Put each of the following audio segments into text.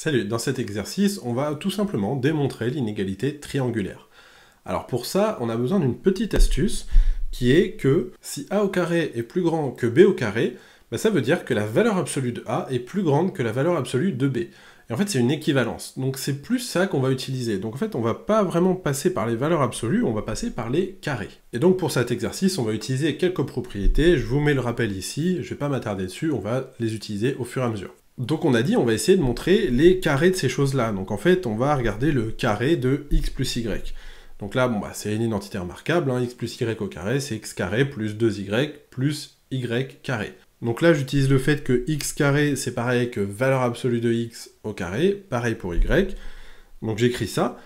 Salut, dans cet exercice, on va tout simplement démontrer l'inégalité triangulaire. Alors pour ça, on a besoin d'une petite astuce qui est que si a au carré est plus grand que b au carré, bah, ça veut dire que la valeur absolue de a est plus grande que la valeur absolue de b. Et en fait, c'est une équivalence. Donc c'est plus ça qu'on va utiliser. Donc en fait, on va pas vraiment passer par les valeurs absolues, on va passer par les carrés. Et donc pour cet exercice, on va utiliser quelques propriétés. Je vous mets le rappel ici, je vais pas m'attarder dessus, on va les utiliser au fur et à mesure. Donc on a dit, on va essayer de montrer les carrés de ces choses-là. Donc en fait, on va regarder le carré de x plus y. Donc là, bon, bah, c'est une identité remarquable, hein. x plus y au carré, c'est x carré plus 2y plus y carré. Donc là, j'utilise le fait que x carré, c'est pareil que valeur absolue de x au carré, pareil pour y. Donc j'écris ça.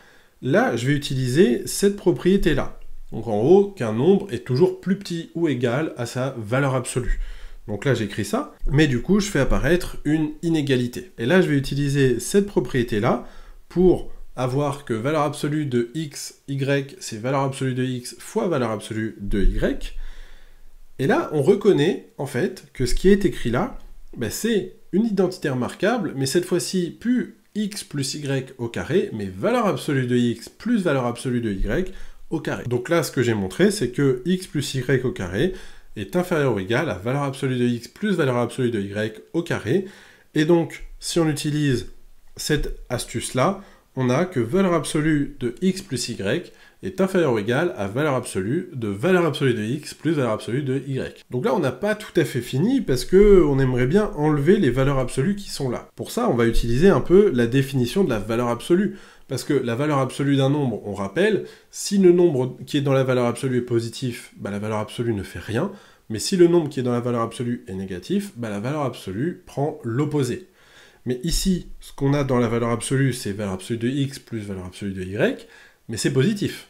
Là, je vais utiliser cette propriété-là. Donc en haut, qu'un nombre est toujours plus petit ou égal à sa valeur absolue. Donc là, j'écris ça, mais du coup, je fais apparaître une inégalité. Et là, je vais utiliser cette propriété-là pour avoir que valeur absolue de x, y, c'est valeur absolue de x fois valeur absolue de y. Et là, on reconnaît, en fait, que ce qui est écrit là, ben, c'est une identité remarquable, mais cette fois-ci, plus x plus y au carré, mais valeur absolue de x plus valeur absolue de y au carré. Donc là, ce que j'ai montré, c'est que x plus y au carré, est inférieur ou égal à valeur absolue de x plus valeur absolue de y au carré. Et donc, si on utilise cette astuce-là, on a que valeur absolue de x plus y est inférieur ou égal à valeur absolue de valeur absolue de x plus valeur absolue de y. Donc là, on n'a pas tout à fait fini parce que on aimerait bien enlever les valeurs absolues qui sont là. Pour ça, on va utiliser un peu la définition de la valeur absolue. Parce que la valeur absolue d'un nombre, on rappelle, si le nombre qui est dans la valeur absolue est positif, bah, la valeur absolue ne fait rien. Mais si le nombre qui est dans la valeur absolue est négatif, bah, la valeur absolue prend l'opposé. Mais ici, ce qu'on a dans la valeur absolue, c'est valeur absolue de x plus valeur absolue de y, mais c'est positif.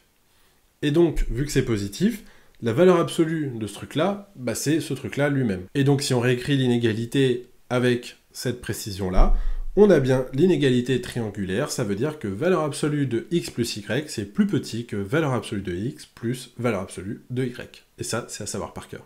Et donc, vu que c'est positif, la valeur absolue de ce truc-là, bah, c'est ce truc-là lui-même. Et donc, si on réécrit l'inégalité avec cette précision-là, on a bien l'inégalité triangulaire, ça veut dire que valeur absolue de x plus y, c'est plus petit que valeur absolue de x plus valeur absolue de y. Et ça, c'est à savoir par cœur.